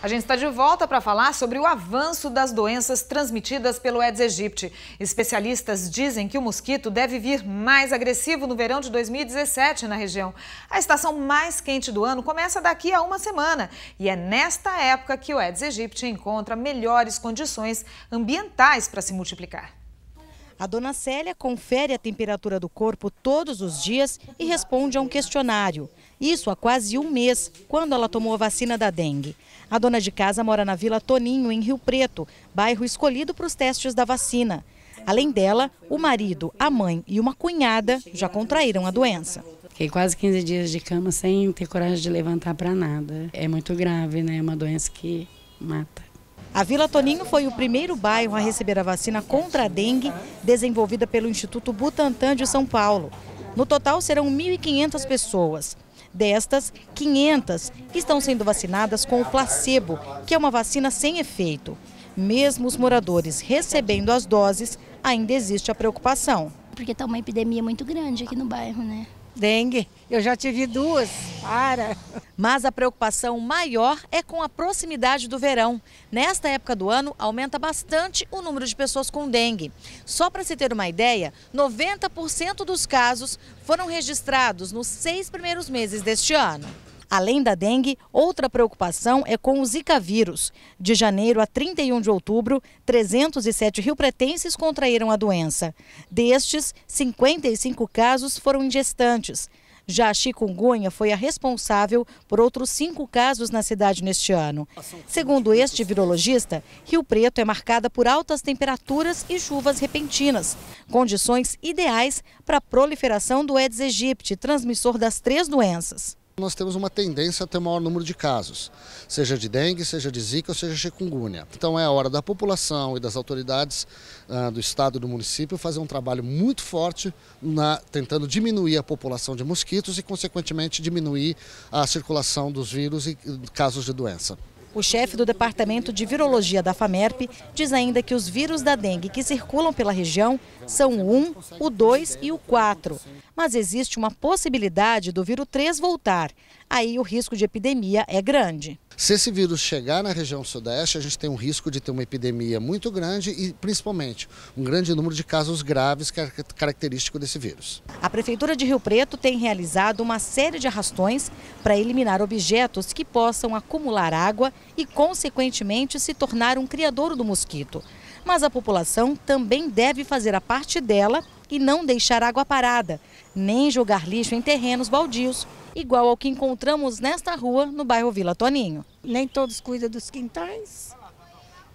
A gente está de volta para falar sobre o avanço das doenças transmitidas pelo Aedes aegypti. Especialistas dizem que o mosquito deve vir mais agressivo no verão de 2017 na região. A estação mais quente do ano começa daqui a uma semana e é nesta época que o Aedes aegypti encontra melhores condições ambientais para se multiplicar. A dona Célia confere a temperatura do corpo todos os dias e responde a um questionário. Isso há quase um mês, quando ela tomou a vacina da dengue. A dona de casa mora na Vila Toninho, em Rio Preto, bairro escolhido para os testes da vacina. Além dela, o marido, a mãe e uma cunhada já contraíram a doença. Fiquei quase 15 dias de cama sem ter coragem de levantar para nada. É muito grave, né? É uma doença que mata. A Vila Toninho foi o primeiro bairro a receber a vacina contra a dengue, desenvolvida pelo Instituto Butantan de São Paulo. No total, serão 1.500 pessoas. Destas, 500 estão sendo vacinadas com o placebo, que é uma vacina sem efeito. Mesmo os moradores recebendo as doses, ainda existe a preocupação. Porque está uma epidemia muito grande aqui no bairro, né? Dengue. Eu já tive duas, para. Mas a preocupação maior é com a proximidade do verão. Nesta época do ano, aumenta bastante o número de pessoas com dengue. Só para se ter uma ideia, 90% dos casos foram registrados nos seis primeiros meses deste ano. Além da dengue, outra preocupação é com o Zika vírus. De janeiro a 31 de outubro, 307 rio-pretenses contraíram a doença. Destes, 55 casos foram ingestantes. gestantes. Já a chikungunya foi a responsável por outros cinco casos na cidade neste ano. Segundo este virologista, Rio Preto é marcada por altas temperaturas e chuvas repentinas, condições ideais para a proliferação do Aedes aegypti, transmissor das três doenças. Nós temos uma tendência a ter maior número de casos, seja de dengue, seja de zika ou seja de chikungunya. Então é a hora da população e das autoridades uh, do estado e do município fazer um trabalho muito forte na, tentando diminuir a população de mosquitos e, consequentemente, diminuir a circulação dos vírus e casos de doença. O chefe do Departamento de Virologia da FAMERP diz ainda que os vírus da dengue que circulam pela região são o 1, o 2 e o 4. Mas existe uma possibilidade do vírus 3 voltar. Aí o risco de epidemia é grande. Se esse vírus chegar na região sudeste, a gente tem um risco de ter uma epidemia muito grande e, principalmente, um grande número de casos graves que é característico desse vírus. A Prefeitura de Rio Preto tem realizado uma série de arrastões para eliminar objetos que possam acumular água e, consequentemente, se tornar um criadouro do mosquito. Mas a população também deve fazer a parte dela e não deixar água parada, nem jogar lixo em terrenos baldios, igual ao que encontramos nesta rua no bairro Vila Toninho. Nem todos cuidam dos quintais.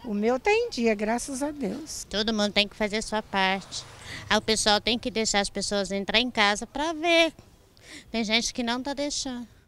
O meu tem tá dia, graças a Deus. Todo mundo tem que fazer sua parte. Ah, o pessoal tem que deixar as pessoas entrar em casa para ver. Tem gente que não está deixando.